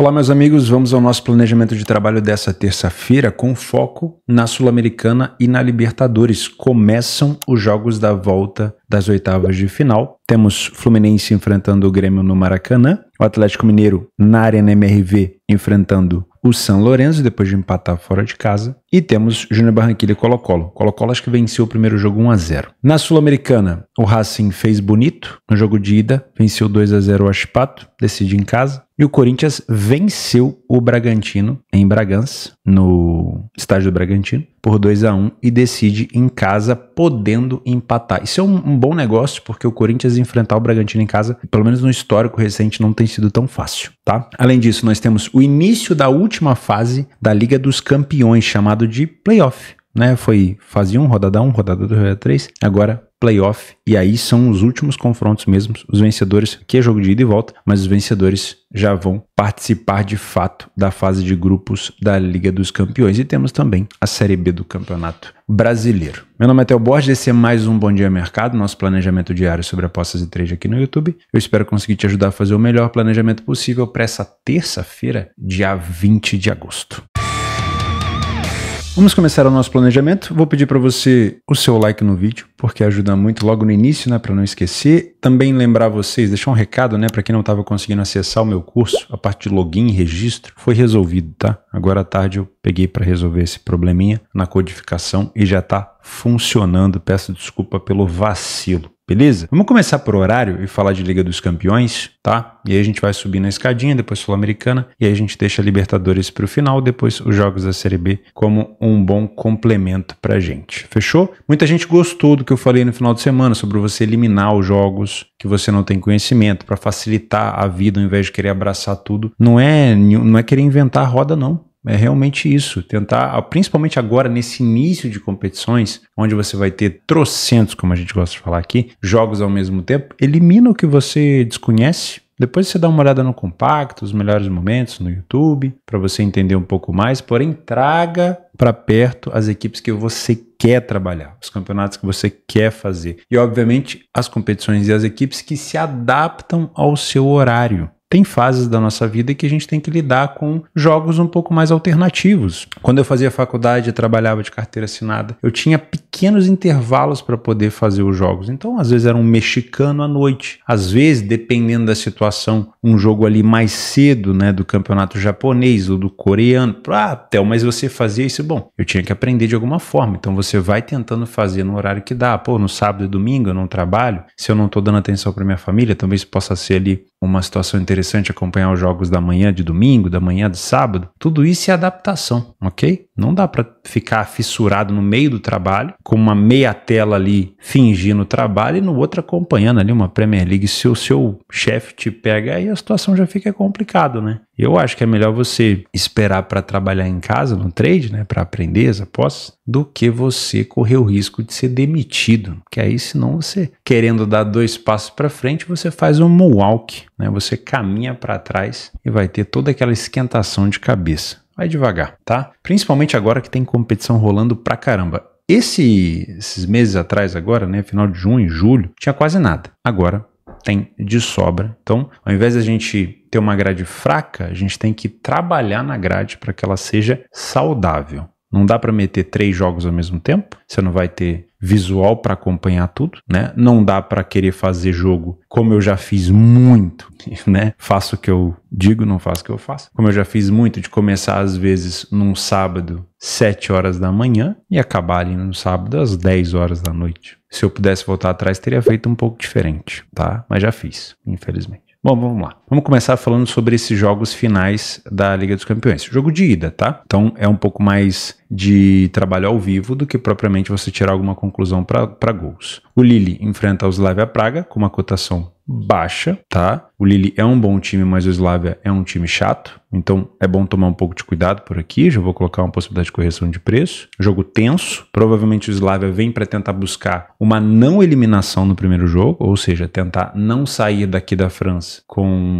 Olá, meus amigos, vamos ao nosso planejamento de trabalho dessa terça-feira com foco na Sul-Americana e na Libertadores. Começam os jogos da volta das oitavas de final. Temos Fluminense enfrentando o Grêmio no Maracanã, o Atlético Mineiro na Arena MRV enfrentando o São Lourenço depois de empatar fora de casa, e temos Júnior Barranquilla e Colo-Colo. Colo-Colo acho que venceu o primeiro jogo 1 a 0 Na Sul-Americana, o Racing fez bonito no jogo de ida, venceu 2 a 0 o Aspato decide em casa. E o Corinthians venceu o Bragantino em Bragança, no estádio do Bragantino, por 2 a 1 e decide em casa, podendo empatar. Isso é um, um bom negócio, porque o Corinthians enfrentar o Bragantino em casa, pelo menos no histórico recente, não tem sido tão fácil, tá? Além disso, nós temos o início da última fase da Liga dos Campeões, chamada chamado de playoff. Né? Foi fase 1, rodada 1, rodada 2, rodada 3, agora playoff. E aí são os últimos confrontos mesmo. Os vencedores, que é jogo de ida e volta, mas os vencedores já vão participar de fato da fase de grupos da Liga dos Campeões. E temos também a Série B do Campeonato Brasileiro. Meu nome é Theo Borges, esse é mais um Bom Dia Mercado, nosso planejamento diário sobre apostas e trade aqui no YouTube. Eu espero conseguir te ajudar a fazer o melhor planejamento possível para essa terça-feira, dia 20 de agosto. Vamos começar o nosso planejamento. Vou pedir para você o seu like no vídeo, porque ajuda muito logo no início, né, para não esquecer. Também lembrar vocês, deixar um recado, né, para quem não estava conseguindo acessar o meu curso, a parte de login e registro foi resolvido, tá? Agora à tarde eu peguei para resolver esse probleminha na codificação e já está funcionando. Peço desculpa pelo vacilo beleza? Vamos começar por horário e falar de Liga dos Campeões, tá? E aí a gente vai subir na escadinha, depois Sul-Americana, e aí a gente deixa Libertadores para o final, depois os jogos da Série B como um bom complemento a gente. Fechou? Muita gente gostou do que eu falei no final de semana sobre você eliminar os jogos que você não tem conhecimento para facilitar a vida ao invés de querer abraçar tudo. Não é, não é querer inventar a roda não. É realmente isso, tentar, principalmente agora nesse início de competições, onde você vai ter trocentos, como a gente gosta de falar aqui, jogos ao mesmo tempo, elimina o que você desconhece depois você dá uma olhada no compacto, os melhores momentos no YouTube, para você entender um pouco mais, porém traga para perto as equipes que você quer trabalhar, os campeonatos que você quer fazer. E obviamente as competições e as equipes que se adaptam ao seu horário tem fases da nossa vida que a gente tem que lidar com jogos um pouco mais alternativos. Quando eu fazia faculdade e trabalhava de carteira assinada, eu tinha pequenos intervalos para poder fazer os jogos. Então, às vezes era um mexicano à noite, às vezes, dependendo da situação, um jogo ali mais cedo, né, do campeonato japonês ou do coreano. Ah, Theo, mas você fazia isso? Bom, eu tinha que aprender de alguma forma. Então, você vai tentando fazer no horário que dá. Pô, no sábado e domingo eu não trabalho. Se eu não estou dando atenção para minha família, talvez possa ser ali uma situação interessante acompanhar os jogos da manhã de domingo, da manhã de sábado. Tudo isso é adaptação, ok? Não dá para ficar fissurado no meio do trabalho, com uma meia tela ali fingindo o trabalho e no outro acompanhando ali uma Premier League. Se o seu chefe te pega, aí a situação já fica complicada, né? Eu acho que é melhor você esperar para trabalhar em casa, no trade, né, para aprender as apostas, do que você correr o risco de ser demitido, que aí senão você, querendo dar dois passos para frente, você faz um walk né? Você caminha para trás e vai ter toda aquela esquentação de cabeça. Vai devagar, tá? Principalmente agora que tem competição rolando pra caramba. Esse, esses meses atrás, agora, né? Final de junho, julho, tinha quase nada. Agora tem de sobra. Então, ao invés da gente ter uma grade fraca, a gente tem que trabalhar na grade para que ela seja saudável. Não dá para meter três jogos ao mesmo tempo, você não vai ter visual para acompanhar tudo, né? Não dá para querer fazer jogo como eu já fiz muito, né? Faço o que eu digo, não faço o que eu faço. Como eu já fiz muito de começar às vezes num sábado, 7 horas da manhã e acabar ali no sábado às 10 horas da noite. Se eu pudesse voltar atrás, teria feito um pouco diferente, tá? Mas já fiz, infelizmente. Bom, vamos lá. Vamos começar falando sobre esses jogos finais da Liga dos Campeões. Jogo de ida, tá? Então é um pouco mais de trabalho ao vivo do que propriamente você tirar alguma conclusão para gols. O Lille enfrenta o Slavia Praga com uma cotação baixa, tá? O Lille é um bom time, mas o Slavia é um time chato, então é bom tomar um pouco de cuidado por aqui. Já vou colocar uma possibilidade de correção de preço. Jogo tenso, provavelmente o Slavia vem para tentar buscar uma não eliminação no primeiro jogo, ou seja, tentar não sair daqui da França com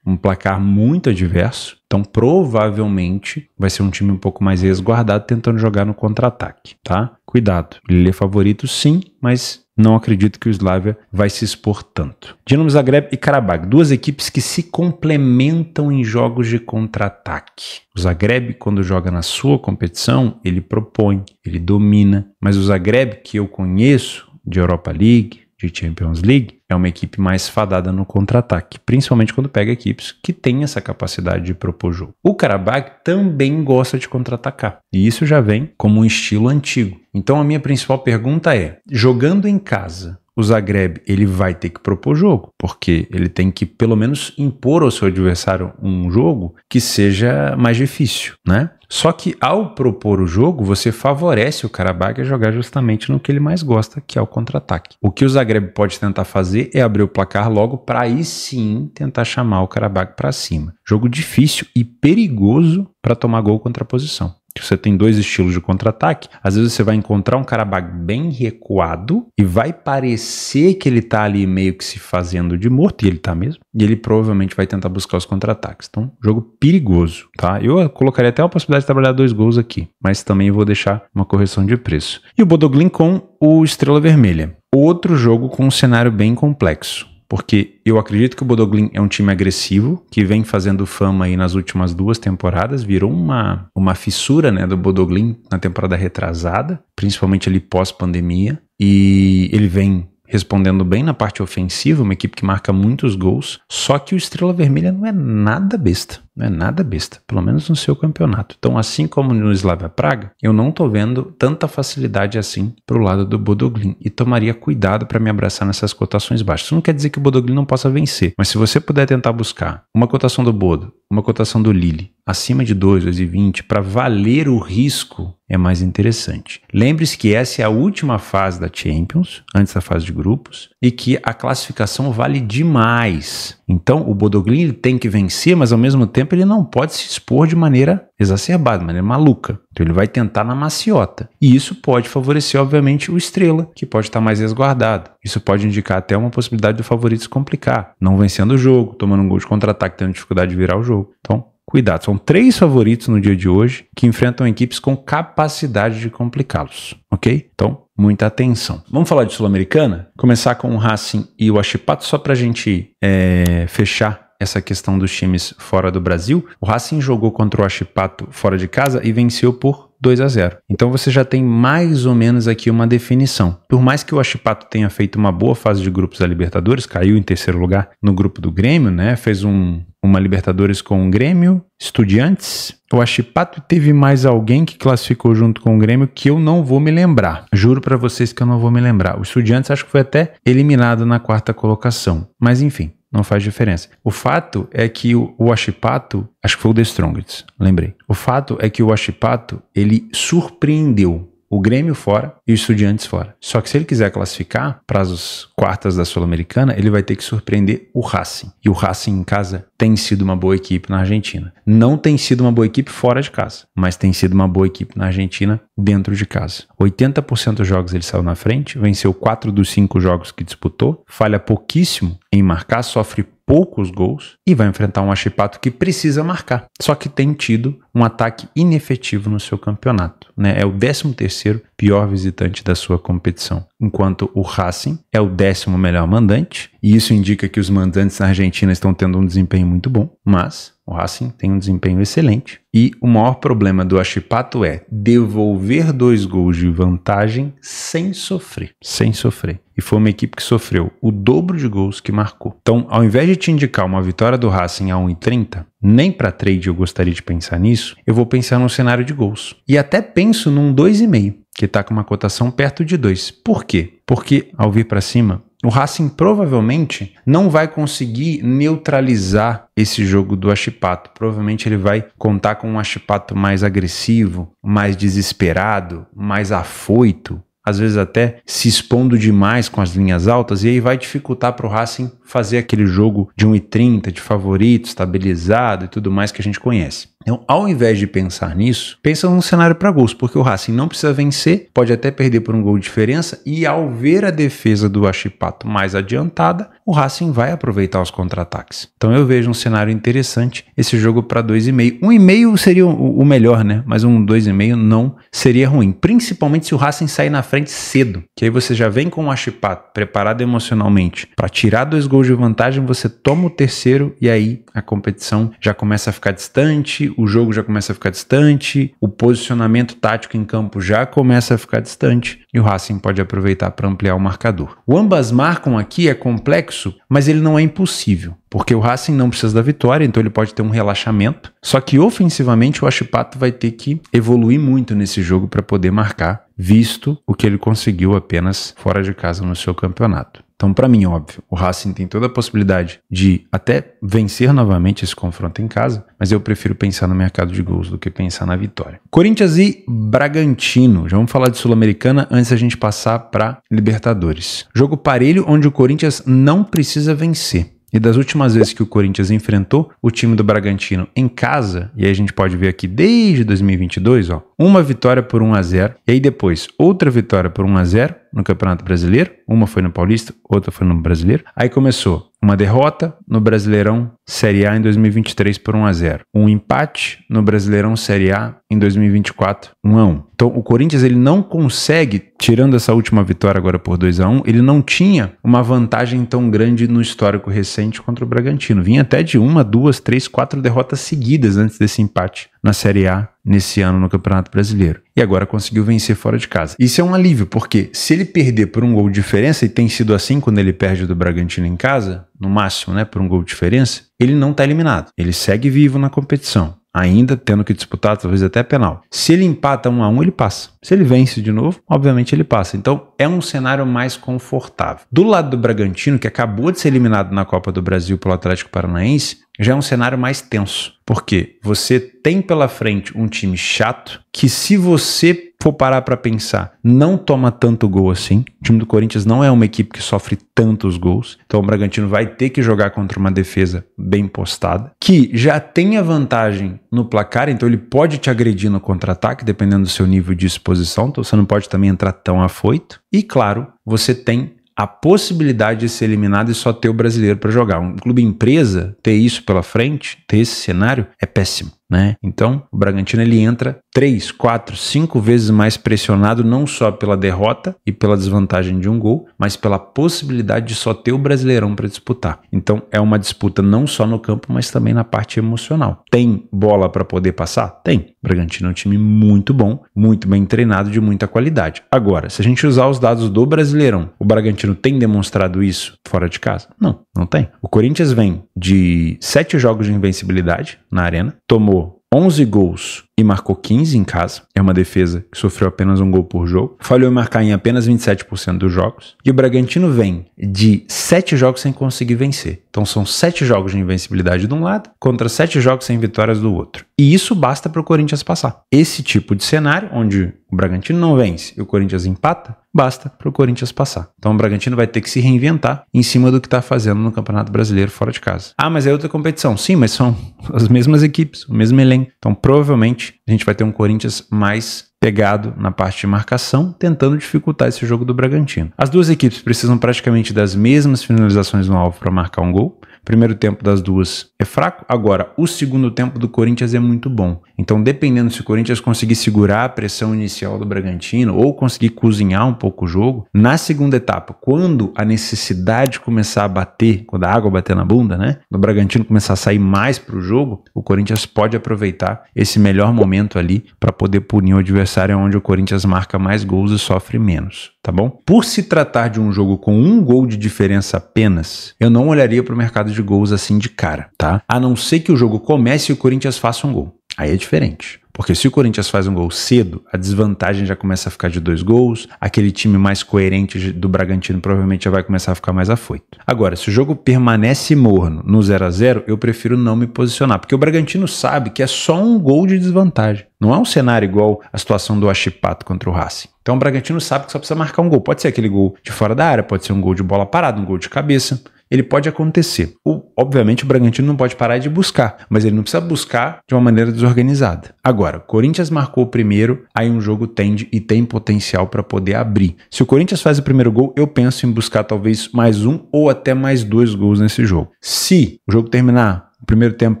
um, placar muito adverso. Então, provavelmente vai ser um time um pouco mais resguardado tentando jogar no contra-ataque, tá? Cuidado. Ele é favorito sim, mas não acredito que o Slavia vai se expor tanto. Dinamo Zagreb e Karabakh, duas equipes que se complementam em jogos de contra-ataque. O Zagreb, quando joga na sua competição, ele propõe, ele domina, mas o Zagreb que eu conheço de Europa League, de Champions League, é uma equipe mais fadada no contra-ataque, principalmente quando pega equipes que têm essa capacidade de propor jogo. O Karabakh também gosta de contra-atacar, e isso já vem como um estilo antigo. Então a minha principal pergunta é: jogando em casa, o Zagreb ele vai ter que propor jogo, porque ele tem que pelo menos impor ao seu adversário um jogo que seja mais difícil, né? Só que ao propor o jogo, você favorece o Karabakh a jogar justamente no que ele mais gosta, que é o contra-ataque. O que o Zagreb pode tentar fazer é abrir o placar logo para aí sim tentar chamar o Karabakh para cima. Jogo difícil e perigoso para tomar gol contra a posição que você tem dois estilos de contra-ataque, às vezes você vai encontrar um cara bem recuado e vai parecer que ele tá ali meio que se fazendo de morto, e ele tá mesmo, e ele provavelmente vai tentar buscar os contra-ataques. Então, jogo perigoso, tá? Eu colocaria até a possibilidade de trabalhar dois gols aqui, mas também vou deixar uma correção de preço. E o Bodoglin com o Estrela Vermelha. Outro jogo com um cenário bem complexo porque eu acredito que o Bodoglin é um time agressivo, que vem fazendo fama aí nas últimas duas temporadas, virou uma, uma fissura né, do Bodoglin na temporada retrasada, principalmente ali pós-pandemia, e ele vem respondendo bem na parte ofensiva, uma equipe que marca muitos gols, só que o Estrela Vermelha não é nada besta. Não é nada besta, pelo menos no seu campeonato. Então, assim como no Slavia Praga, eu não tô vendo tanta facilidade assim para o lado do Bodoglin e tomaria cuidado para me abraçar nessas cotações baixas. Isso não quer dizer que o Bodoglin não possa vencer, mas se você puder tentar buscar uma cotação do Bodo, uma cotação do Lille acima de 2, 2,20 para valer o risco é mais interessante. Lembre-se que essa é a última fase da Champions, antes da fase de grupos, e que a classificação vale demais. Então, o Bodoglin ele tem que vencer, mas ao mesmo tempo ele não pode se expor de maneira exacerbada, de maneira maluca. Então, ele vai tentar na maciota. E isso pode favorecer, obviamente, o Estrela, que pode estar mais resguardado. Isso pode indicar até uma possibilidade do favorito se complicar, não vencendo o jogo, tomando um gol de contra-ataque, tendo dificuldade de virar o jogo. Então, Cuidado, são três favoritos no dia de hoje que enfrentam equipes com capacidade de complicá-los, ok? Então, muita atenção. Vamos falar de Sul-Americana? Começar com o Racing e o Achipato só para a gente é, fechar essa questão dos times fora do Brasil, o Racing jogou contra o Achipato fora de casa e venceu por 2 a 0. Então você já tem mais ou menos aqui uma definição. Por mais que o Achipato tenha feito uma boa fase de grupos da Libertadores, caiu em terceiro lugar no grupo do Grêmio, né? Fez um, uma Libertadores com o Grêmio, Estudiantes. O Achipato teve mais alguém que classificou junto com o Grêmio que eu não vou me lembrar. Juro para vocês que eu não vou me lembrar. O Estudiantes acho que foi até eliminado na quarta colocação. Mas enfim, não faz diferença. O fato é que o Washipato, acho que foi o The Strongest, lembrei. O fato é que o Washipato, ele surpreendeu o Grêmio fora e os Estudiantes fora. Só que se ele quiser classificar para as quartas da Sul-Americana, ele vai ter que surpreender o Racing. E o Racing em casa tem sido uma boa equipe na Argentina. Não tem sido uma boa equipe fora de casa, mas tem sido uma boa equipe na Argentina dentro de casa. 80% dos jogos ele saiu na frente, venceu 4 dos 5 jogos que disputou, falha pouquíssimo em marcar, sofre poucos gols e vai enfrentar um Achipato que precisa marcar, só que tem tido um ataque inefetivo no seu campeonato. Né? É o 13º pior visitante da sua competição enquanto o Racing é o décimo melhor mandante. E isso indica que os mandantes na Argentina estão tendo um desempenho muito bom, mas o Racing tem um desempenho excelente. E o maior problema do Achipato é devolver dois gols de vantagem sem sofrer. Sem sofrer. E foi uma equipe que sofreu o dobro de gols que marcou. Então, ao invés de te indicar uma vitória do Racing a 1,30, nem para trade eu gostaria de pensar nisso, eu vou pensar num cenário de gols. E até penso num 2,5 que está com uma cotação perto de 2. Por quê? Porque ao vir para cima, o Racing provavelmente não vai conseguir neutralizar esse jogo do Achipato. Provavelmente ele vai contar com um Achipato mais agressivo, mais desesperado, mais afoito, às vezes até se expondo demais com as linhas altas, e aí vai dificultar para o Racing fazer aquele jogo de 1,30 de favorito, estabilizado e tudo mais que a gente conhece. Então, ao invés de pensar nisso, pensa num cenário para gols, porque o Racing não precisa vencer, pode até perder por um gol de diferença, e ao ver a defesa do Achipato mais adiantada, o Racing vai aproveitar os contra-ataques. Então eu vejo um cenário interessante esse jogo para 2,5. 1,5 seria o melhor, né? Mas um 2,5 não seria ruim, principalmente se o Racing sair na frente cedo, que aí você já vem com o Achipato preparado emocionalmente para tirar dois gols de vantagem, você toma o terceiro e aí a competição já começa a ficar distante, o jogo já começa a ficar distante, o posicionamento tático em campo já começa a ficar distante e o Racing pode aproveitar para ampliar o marcador. O ambas marcam aqui é complexo, mas ele não é impossível, porque o Racing não precisa da vitória, então ele pode ter um relaxamento. Só que ofensivamente o Achipato vai ter que evoluir muito nesse jogo para poder marcar, visto o que ele conseguiu apenas fora de casa no seu campeonato. Então, para mim, óbvio, o Racing tem toda a possibilidade de até vencer novamente esse confronto em casa, mas eu prefiro pensar no mercado de gols do que pensar na vitória. Corinthians e Bragantino. Já vamos falar de Sul-Americana antes a gente passar para Libertadores. Jogo parelho onde o Corinthians não precisa vencer. E das últimas vezes que o Corinthians enfrentou o time do Bragantino em casa, e aí a gente pode ver aqui desde 2022, ó, uma vitória por 1 a 0, e aí depois outra vitória por 1 a 0 no Campeonato Brasileiro, uma foi no Paulista, outra foi no Brasileiro. Aí começou uma derrota no Brasileirão Série A em 2023 por 1 a 0. Um empate no Brasileirão Série A em 2024, 1 a 1. Então o Corinthians ele não consegue, tirando essa última vitória agora por 2 a 1, ele não tinha uma vantagem tão grande no histórico recente contra o Bragantino. Vinha até de uma, duas, três, quatro derrotas seguidas antes desse empate na Série A nesse ano no Campeonato Brasileiro. E agora conseguiu vencer fora de casa. Isso é um alívio, porque se ele perder por um gol de diferença, e tem sido assim quando ele perde do Bragantino em casa, no máximo, né, por um gol de diferença, ele não está eliminado. Ele segue vivo na competição ainda tendo que disputar, talvez até penal. Se ele empata um a um, ele passa. Se ele vence de novo, obviamente ele passa. Então é um cenário mais confortável. Do lado do Bragantino, que acabou de ser eliminado na Copa do Brasil pelo Atlético Paranaense, já é um cenário mais tenso. Porque você tem pela frente um time chato que, se você for parar para pensar, não toma tanto gol assim. O time do Corinthians não é uma equipe que sofre tantos gols. Então o Bragantino vai ter que jogar contra uma defesa bem postada, que já tem a vantagem no placar, então ele pode te agredir no contra-ataque, dependendo do seu nível de exposição. Então você não pode também entrar tão afoito. E claro, você tem a possibilidade de ser eliminado e só ter o brasileiro para jogar. Um clube empresa ter isso pela frente, ter esse cenário, é péssimo né? Então, o Bragantino ele entra três, quatro, cinco vezes mais pressionado não só pela derrota e pela desvantagem de um gol, mas pela possibilidade de só ter o Brasileirão para disputar. Então, é uma disputa não só no campo, mas também na parte emocional. Tem bola para poder passar? Tem. O Bragantino é um time muito bom, muito bem treinado, de muita qualidade. Agora, se a gente usar os dados do Brasileirão, o Bragantino tem demonstrado isso fora de casa? Não, não tem. O Corinthians vem de sete jogos de invencibilidade na arena, tomou 11 gols e marcou 15 em casa. É uma defesa que sofreu apenas um gol por jogo. Falhou em marcar em apenas 27% dos jogos. E o Bragantino vem de 7 jogos sem conseguir vencer. Então são 7 jogos de invencibilidade de um lado contra 7 jogos sem vitórias do outro. E isso basta para o Corinthians passar. Esse tipo de cenário, onde o Bragantino não vence e o Corinthians empata, basta para o Corinthians passar. Então o Bragantino vai ter que se reinventar em cima do que está fazendo no Campeonato Brasileiro fora de casa. Ah, mas é outra competição. Sim, mas são as mesmas equipes, o mesmo elenco. Então provavelmente frente, a gente vai ter um Corinthians mais pegado na parte de marcação, tentando dificultar esse jogo do Bragantino. As duas equipes precisam praticamente das mesmas finalizações no alvo para marcar um gol. Primeiro tempo das duas é fraco. Agora, o segundo tempo do Corinthians é muito bom. Então, dependendo se o Corinthians conseguir segurar a pressão inicial do Bragantino ou conseguir cozinhar um pouco o jogo, na segunda etapa, quando a necessidade começar a bater, quando a água bater na bunda, né? Do Bragantino começar a sair mais para o jogo, o Corinthians pode aproveitar esse melhor momento ali para poder punir o adversário onde o Corinthians marca mais gols e sofre menos, tá bom? Por se tratar de um jogo com um gol de diferença apenas, eu não olharia para o mercado de gols assim de cara, tá? A não ser que o jogo comece e o Corinthians faça um gol. Aí é diferente. Porque se o Corinthians faz um gol cedo, a desvantagem já começa a ficar de dois gols, aquele time mais coerente do Bragantino provavelmente já vai começar a ficar mais afoito. Agora, se o jogo permanece morno no 0 a 0 eu prefiro não me posicionar, porque o Bragantino sabe que é só um gol de desvantagem. Não é um cenário igual a situação do Achipato contra o Racing. Então o Bragantino sabe que só precisa marcar um gol. Pode ser aquele gol de fora da área, pode ser um gol de bola parada, um gol de cabeça ele pode acontecer. Ou, obviamente, o Bragantino não pode parar de buscar, mas ele não precisa buscar de uma maneira desorganizada. Agora, Corinthians marcou o primeiro, aí um jogo tende e tem potencial para poder abrir. Se o Corinthians faz o primeiro gol, eu penso em buscar talvez mais um ou até mais dois gols nesse jogo. Se o jogo terminar o primeiro tempo,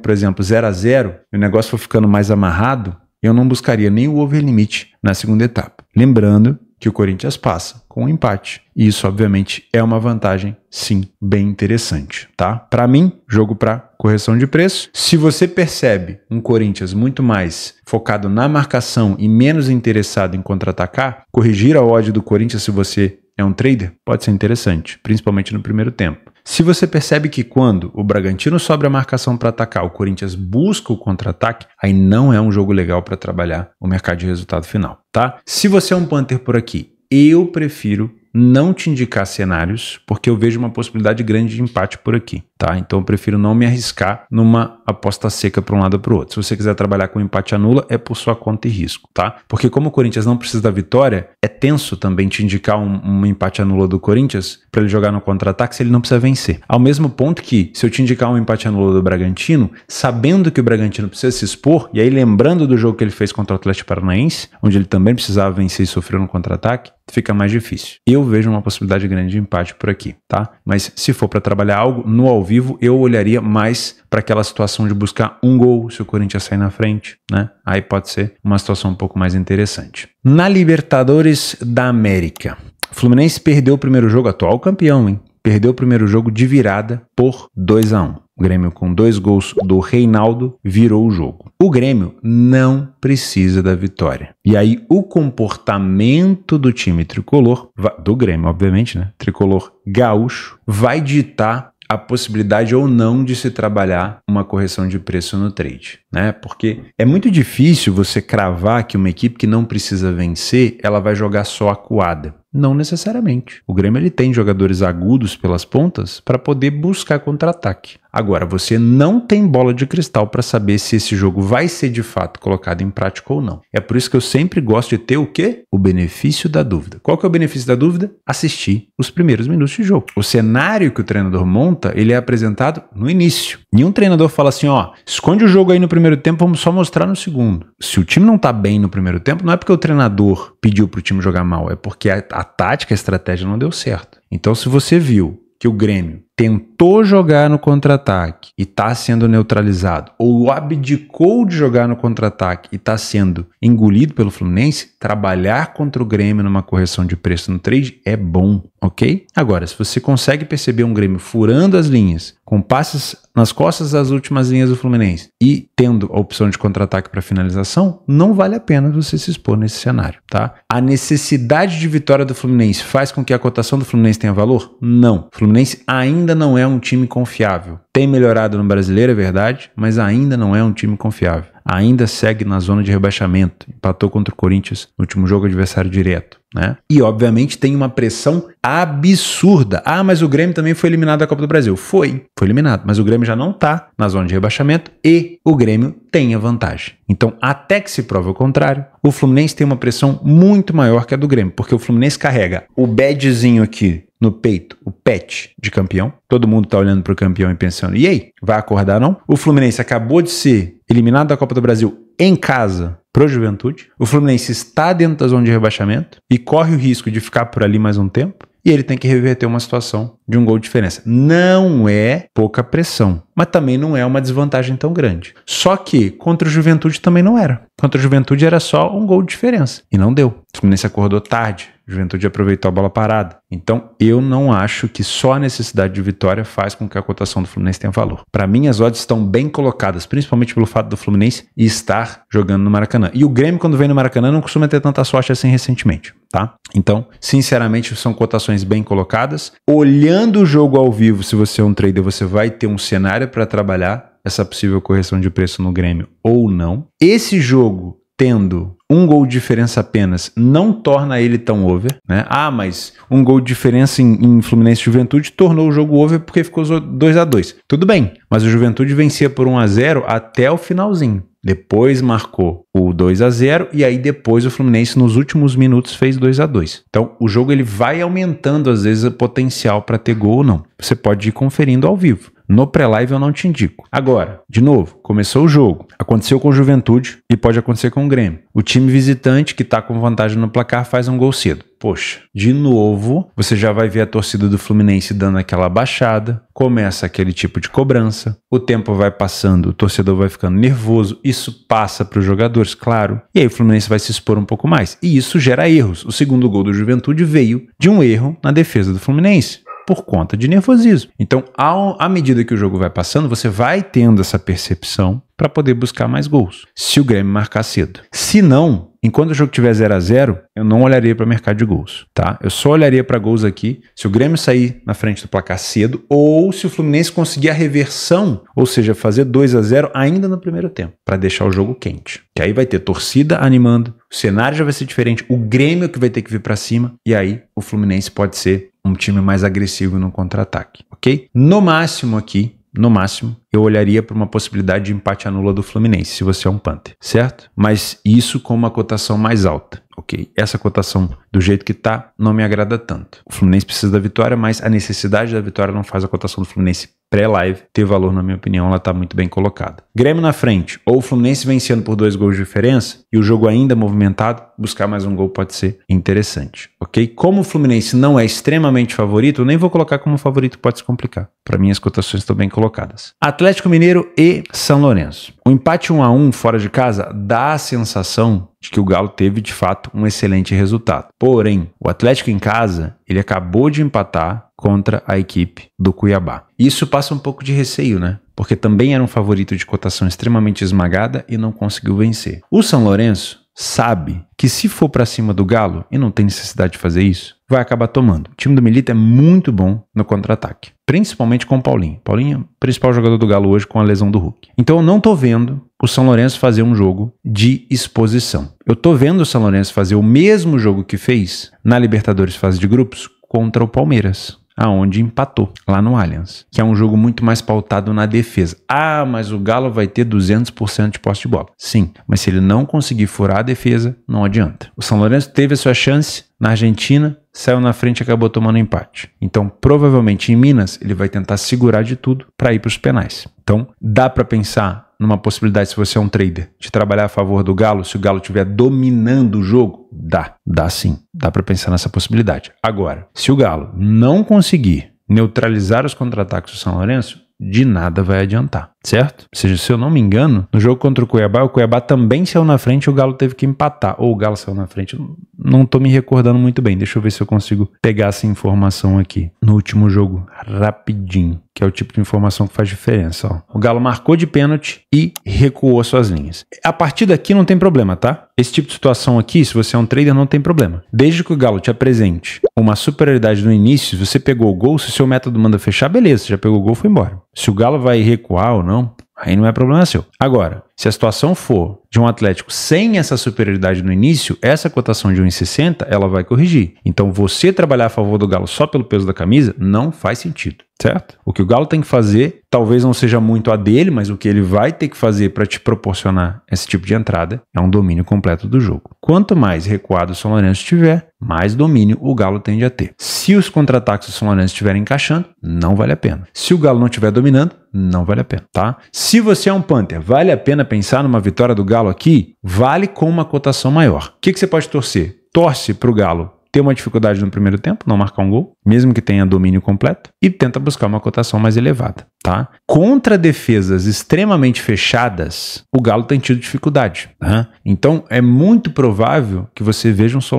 por exemplo, 0 a 0 e o negócio for ficando mais amarrado, eu não buscaria nem o over limite na segunda etapa. Lembrando que o Corinthians passa com um empate. E isso, obviamente, é uma vantagem, sim, bem interessante, tá? Para mim, jogo para correção de preço. Se você percebe um Corinthians muito mais focado na marcação e menos interessado em contra-atacar, corrigir a odd do Corinthians se você é um trader pode ser interessante, principalmente no primeiro tempo. Se você percebe que quando o Bragantino sobe a marcação para atacar, o Corinthians busca o contra-ataque, aí não é um jogo legal para trabalhar o mercado de resultado final, tá? Se você é um Panther por aqui, eu prefiro não te indicar cenários, porque eu vejo uma possibilidade grande de empate por aqui tá? Então eu prefiro não me arriscar numa aposta seca para um lado ou para o outro. Se você quiser trabalhar com empate anula, é por sua conta e risco, tá? Porque como o Corinthians não precisa da vitória, é tenso também te indicar um, um empate anula do Corinthians para ele jogar no contra-ataque se ele não precisa vencer. Ao mesmo ponto que, se eu te indicar um empate anula do Bragantino, sabendo que o Bragantino precisa se expor, e aí lembrando do jogo que ele fez contra o Atlético Paranaense, onde ele também precisava vencer e sofrer no contra-ataque, fica mais difícil. Eu vejo uma possibilidade grande de empate por aqui, tá? Mas se for para trabalhar algo no ao vivo, vivo, eu olharia mais para aquela situação de buscar um gol se o Corinthians sair na frente, né? Aí pode ser uma situação um pouco mais interessante. Na Libertadores da América, Fluminense perdeu o primeiro jogo, atual campeão, hein? Perdeu o primeiro jogo de virada por 2 a 1 um. O Grêmio, com dois gols do Reinaldo, virou o jogo. O Grêmio não precisa da vitória. E aí, o comportamento do time tricolor, do Grêmio, obviamente, né? Tricolor gaúcho, vai ditar a possibilidade ou não de se trabalhar uma correção de preço no trade né? Porque é muito difícil você cravar que uma equipe que não precisa vencer, ela vai jogar só acuada. Não necessariamente. O Grêmio ele tem jogadores agudos pelas pontas para poder buscar contra-ataque. Agora, você não tem bola de cristal para saber se esse jogo vai ser de fato colocado em prática ou não. É por isso que eu sempre gosto de ter o quê? O benefício da dúvida. Qual que é o benefício da dúvida? Assistir os primeiros minutos de jogo. O cenário que o treinador monta, ele é apresentado no início. Nenhum treinador fala assim, ó, esconde o jogo aí no primeiro primeiro tempo, vamos só mostrar no segundo. Se o time não tá bem no primeiro tempo, não é porque o treinador pediu pro time jogar mal, é porque a, a tática, a estratégia não deu certo. Então, se você viu que o Grêmio tentou jogar no contra-ataque e está sendo neutralizado, ou abdicou de jogar no contra-ataque e está sendo engolido pelo Fluminense, trabalhar contra o Grêmio numa correção de preço no trade é bom, ok? Agora, se você consegue perceber um Grêmio furando as linhas, com passes nas costas das últimas linhas do Fluminense e tendo a opção de contra-ataque para finalização, não vale a pena você se expor nesse cenário, tá? A necessidade de vitória do Fluminense faz com que a cotação do Fluminense tenha valor? Não. O Fluminense ainda ainda não é um time confiável. Tem melhorado no brasileiro, é verdade, mas ainda não é um time confiável. Ainda segue na zona de rebaixamento. Empatou contra o Corinthians no último jogo adversário direto. Né? E, obviamente, tem uma pressão absurda. Ah, mas o Grêmio também foi eliminado da Copa do Brasil. Foi, foi eliminado. Mas o Grêmio já não está na zona de rebaixamento e o Grêmio tem a vantagem. Então, até que se prove o contrário, o Fluminense tem uma pressão muito maior que a do Grêmio, porque o Fluminense carrega o badzinho aqui no peito o pet de campeão. Todo mundo tá olhando pro campeão e pensando: e aí, vai acordar não? O Fluminense acabou de ser eliminado da Copa do Brasil em casa pro Juventude. O Fluminense está dentro da zona de rebaixamento e corre o risco de ficar por ali mais um tempo. E ele tem que reverter uma situação de um gol de diferença. Não é pouca pressão, mas também não é uma desvantagem tão grande. Só que contra o Juventude também não era. Contra o Juventude era só um gol de diferença e não deu. O Fluminense acordou tarde, Juventude aproveitou a bola parada. Então, eu não acho que só a necessidade de vitória faz com que a cotação do Fluminense tenha valor. Para mim, as odds estão bem colocadas, principalmente pelo fato do Fluminense estar jogando no Maracanã. E o Grêmio, quando vem no Maracanã, não costuma ter tanta sorte assim recentemente, tá? Então, sinceramente, são cotações bem colocadas. Olhando o jogo ao vivo, se você é um trader, você vai ter um cenário para trabalhar essa possível correção de preço no Grêmio ou não. Esse jogo tendo um gol de diferença apenas não torna ele tão over, né? Ah, mas um gol de diferença em, em Fluminense e Juventude tornou o jogo over porque ficou 2 a 2 Tudo bem, mas o Juventude vencia por 1 a 0 até o finalzinho. Depois marcou o 2 a 0 e aí depois o Fluminense nos últimos minutos fez 2 a 2. Então, o jogo ele vai aumentando às vezes o potencial para ter gol ou não. Você pode ir conferindo ao vivo. No pré-live eu não te indico. Agora, de novo, começou o jogo. Aconteceu com o Juventude e pode acontecer com o Grêmio. O time visitante que está com vantagem no placar faz um gol cedo. Poxa, de novo, você já vai ver a torcida do Fluminense dando aquela baixada, começa aquele tipo de cobrança, o tempo vai passando, o torcedor vai ficando nervoso, isso passa para os jogadores, claro, e aí o Fluminense vai se expor um pouco mais. E isso gera erros. O segundo gol do Juventude veio de um erro na defesa do Fluminense por conta de nervosismo. Então, ao, à medida que o jogo vai passando, você vai tendo essa percepção para poder buscar mais gols, se o Grêmio marcar cedo. Se não, enquanto o jogo tiver 0 a 0 eu não olharia para o mercado de gols, tá? Eu só olharia para gols aqui se o Grêmio sair na frente do placar cedo ou se o Fluminense conseguir a reversão, ou seja, fazer 2 a 0 ainda no primeiro tempo, para deixar o jogo quente. Que aí vai ter torcida animando, o cenário já vai ser diferente, o Grêmio que vai ter que vir para cima e aí o Fluminense pode ser um time mais agressivo no contra-ataque, ok? No máximo aqui, no máximo, eu olharia para uma possibilidade de empate anula do Fluminense, se você é um Panther, certo? Mas isso com uma cotação mais alta, ok? Essa cotação, do jeito que está, não me agrada tanto. O Fluminense precisa da vitória, mas a necessidade da vitória não faz a cotação do Fluminense pré-live ter valor, na minha opinião, ela está muito bem colocada. Grêmio na frente, ou o Fluminense vencendo por dois gols de diferença e o jogo ainda movimentado, buscar mais um gol pode ser interessante, ok? Como o Fluminense não é extremamente favorito, eu nem vou colocar como favorito, pode se complicar. Para mim, as cotações estão bem colocadas. Atlético Mineiro e São Lourenço. O empate 1 a 1 fora de casa dá a sensação de que o Galo teve de fato um excelente resultado. Porém, o Atlético em casa, ele acabou de empatar contra a equipe do Cuiabá. Isso passa um pouco de receio, né? Porque também era um favorito de cotação extremamente esmagada e não conseguiu vencer. O São Lourenço sabe que se for para cima do Galo, e não tem necessidade de fazer isso, vai acabar tomando. O time do Milita é muito bom no contra-ataque, principalmente com o Paulinho. Paulinho é o principal jogador do Galo hoje com a lesão do Hulk. Então eu não tô vendo o São Lourenço fazer um jogo de exposição. Eu tô vendo o São Lourenço fazer o mesmo jogo que fez na Libertadores fase de grupos contra o Palmeiras aonde empatou, lá no Allianz, que é um jogo muito mais pautado na defesa. Ah, mas o Galo vai ter 200% de posse de bola. Sim, mas se ele não conseguir furar a defesa, não adianta. O São Lourenço teve a sua chance na Argentina, saiu na frente e acabou tomando empate. Então, provavelmente em Minas, ele vai tentar segurar de tudo para ir para os penais. Então, dá para pensar numa possibilidade, se você é um trader, de trabalhar a favor do Galo, se o Galo estiver dominando o jogo? Dá, dá sim. Dá para pensar nessa possibilidade. Agora, se o Galo não conseguir neutralizar os contra-ataques do São Lourenço, de nada vai adiantar, certo? Ou seja, se eu não me engano, no jogo contra o Cuiabá, o Cuiabá também saiu na frente e o Galo teve que empatar. Ou o Galo saiu na frente, não tô me recordando muito bem. Deixa eu ver se eu consigo pegar essa informação aqui no último jogo rapidinho, que é o tipo de informação que faz diferença. Ó. O Galo marcou de pênalti e recuou suas linhas. A partir daqui não tem problema, tá? Esse tipo de situação aqui, se você é um trader, não tem problema. Desde que o Galo te apresente uma superioridade no início, se você pegou o gol, se o seu método manda fechar, beleza, já pegou o gol, foi embora. Se o Galo vai recuar ou não, Aí não é problema seu. Agora, se a situação for de um Atlético sem essa superioridade no início, essa cotação de 1,60 ela vai corrigir. Então, você trabalhar a favor do Galo só pelo peso da camisa não faz sentido certo? O que o Galo tem que fazer talvez não seja muito a dele, mas o que ele vai ter que fazer para te proporcionar esse tipo de entrada é um domínio completo do jogo. Quanto mais recuado o São Lourenço tiver, mais domínio o Galo tende a ter. Se os contra-ataques do São Lourenço estiverem encaixando, não vale a pena. Se o Galo não estiver dominando, não vale a pena, tá? Se você é um Panther, vale a pena pensar numa vitória do Galo aqui? Vale com uma cotação maior. O que, que você pode torcer? Torce para o Galo ter uma dificuldade no primeiro tempo, não marcar um gol, mesmo que tenha domínio completo, e tenta buscar uma cotação mais elevada, tá? Contra defesas extremamente fechadas, o Galo tem tido dificuldade, né? Então é muito provável que você veja um São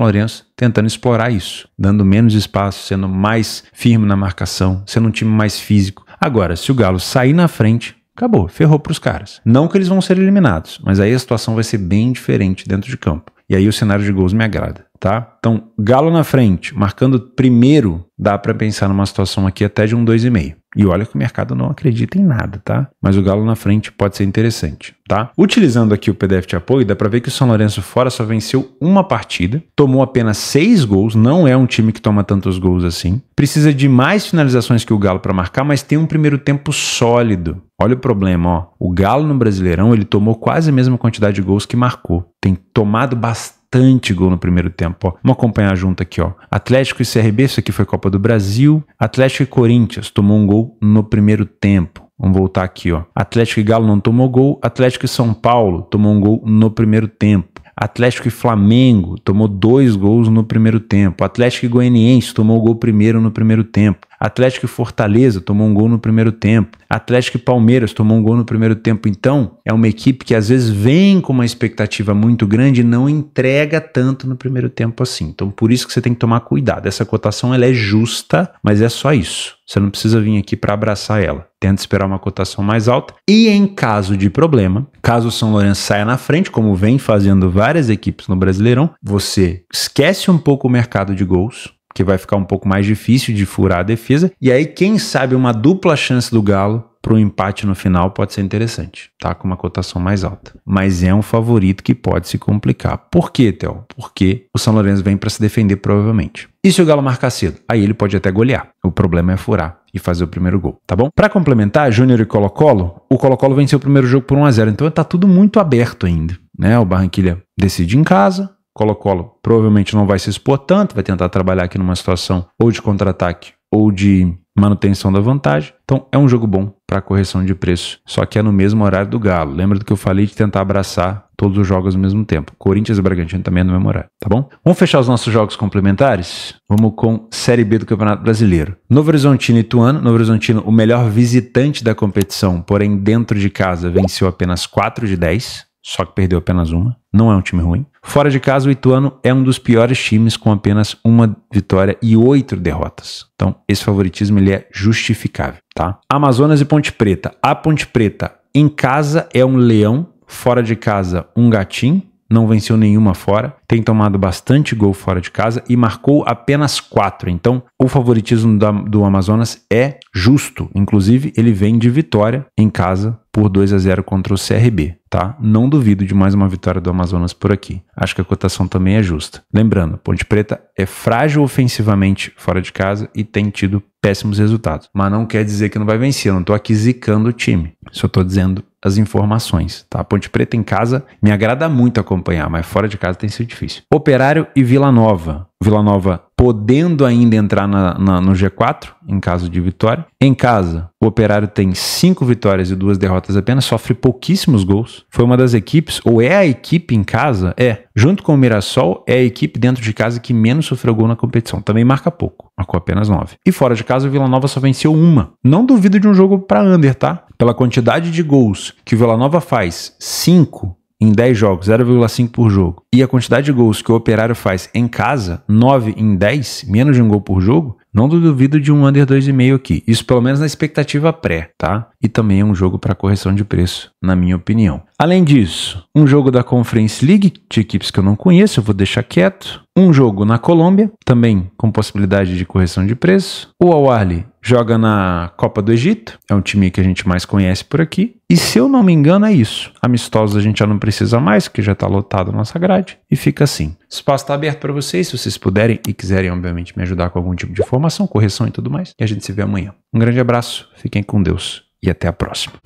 tentando explorar isso, dando menos espaço, sendo mais firme na marcação, sendo um time mais físico. Agora, se o Galo sair na frente, acabou, ferrou para os caras. Não que eles vão ser eliminados, mas aí a situação vai ser bem diferente dentro de campo. E aí o cenário de gols me agrada tá? Então, Galo na frente, marcando primeiro, dá para pensar numa situação aqui até de um 2,5. E olha que o mercado não acredita em nada, tá? Mas o Galo na frente pode ser interessante, tá? Utilizando aqui o PDF de apoio, dá para ver que o São Lourenço fora só venceu uma partida, tomou apenas seis gols, não é um time que toma tantos gols assim. Precisa de mais finalizações que o Galo para marcar, mas tem um primeiro tempo sólido. Olha o problema, ó. O Galo no Brasileirão, ele tomou quase a mesma quantidade de gols que marcou. Tem tomado bastante bastante gol no primeiro tempo. Ó. Vamos acompanhar junto aqui. Ó. Atlético e CRB, isso aqui foi Copa do Brasil. Atlético e Corinthians tomou um gol no primeiro tempo. Vamos voltar aqui, ó. Atlético e Galo não tomou gol. Atlético e São Paulo tomou um gol no primeiro tempo. Atlético e Flamengo tomou dois gols no primeiro tempo. Atlético e Goianiense tomou o gol primeiro no primeiro tempo. Atlético e Fortaleza tomou um gol no primeiro tempo. Atlético e Palmeiras tomou um gol no primeiro tempo. Então, é uma equipe que às vezes vem com uma expectativa muito grande e não entrega tanto no primeiro tempo assim. Então, por isso que você tem que tomar cuidado. Essa cotação ela é justa, mas é só isso. Você não precisa vir aqui para abraçar ela. Tenta esperar uma cotação mais alta. E em caso de problema, caso o São Lourenço saia na frente, como vem fazendo várias equipes no Brasileirão, você esquece um pouco o mercado de gols, que vai ficar um pouco mais difícil de furar a defesa. E aí, quem sabe, uma dupla chance do Galo para o empate no final pode ser interessante, tá? Com uma cotação mais alta. Mas é um favorito que pode se complicar. Por quê, Theo? Porque o São Lourenço vem para se defender provavelmente. E se o Galo marcar cedo? Aí ele pode até golear. O problema é furar e fazer o primeiro gol, tá bom? Para complementar, Júnior e Colo-Colo, o Colo-Colo venceu o primeiro jogo por 1 a 0, então tá tudo muito aberto ainda, né? O Barranquilha decide em casa, Colo-Colo provavelmente não vai se expor tanto, vai tentar trabalhar aqui numa situação ou de contra-ataque ou de manutenção da vantagem. Então é um jogo bom para correção de preço, só que é no mesmo horário do Galo. Lembra do que eu falei de tentar abraçar todos os jogos ao mesmo tempo. Corinthians e Bragantino também é no mesmo horário, tá bom? Vamos fechar os nossos jogos complementares? Vamos com Série B do Campeonato Brasileiro. Novo Horizontino e Ituano. Novo Horizontino, o melhor visitante da competição, porém dentro de casa venceu apenas 4 de 10, só que perdeu apenas uma não é um time ruim. Fora de casa, o Ituano é um dos piores times com apenas uma vitória e oito derrotas. Então, esse favoritismo ele é justificável, tá? Amazonas e Ponte Preta. A Ponte Preta em casa é um leão, fora de casa um gatinho não venceu nenhuma fora, tem tomado bastante gol fora de casa e marcou apenas quatro. Então, o favoritismo da, do Amazonas é justo. Inclusive, ele vem de vitória em casa por 2 a 0 contra o CRB, tá? Não duvido de mais uma vitória do Amazonas por aqui. Acho que a cotação também é justa. Lembrando, Ponte Preta é frágil ofensivamente fora de casa e tem tido péssimos resultados. Mas não quer dizer que não vai vencer. Eu não tô aqui zicando o time. Só tô dizendo as informações. Tá? Ponte Preta em casa me agrada muito acompanhar, mas fora de casa tem sido difícil. Operário e Vila Nova. Vila Nova podendo ainda entrar na, na, no G4 em caso de vitória. Em casa, o Operário tem cinco vitórias e duas derrotas apenas, sofre pouquíssimos gols. Foi uma das equipes, ou é a equipe em casa, é, junto com o Mirassol, é a equipe dentro de casa que menos sofreu gol na competição. Também marca pouco, marcou apenas nove. E fora de casa, o Vila Nova só venceu uma. Não duvido de um jogo para under, tá? Pela quantidade de gols que o Vila Nova faz, cinco em 10 jogos, 0,5 por jogo, e a quantidade de gols que o Operário faz em casa, 9 em 10, menos de um gol por jogo, não duvido de um under 2,5 aqui. Isso pelo menos na expectativa pré, tá? E também é um jogo para correção de preço, na minha opinião. Além disso, um jogo da Conference League, de equipes que eu não conheço, eu vou deixar quieto. Um jogo na Colômbia, também com possibilidade de correção de preço. O Awali joga na Copa do Egito, é um time que a gente mais conhece por aqui. E se eu não me engano, é isso. Amistosos a gente já não precisa mais, que já está lotado a nossa grade. E fica assim. O espaço está aberto para vocês, se vocês puderem e quiserem, obviamente, me ajudar com algum tipo de formação, correção e tudo mais. E a gente se vê amanhã. Um grande abraço, fiquem com Deus e até a próxima.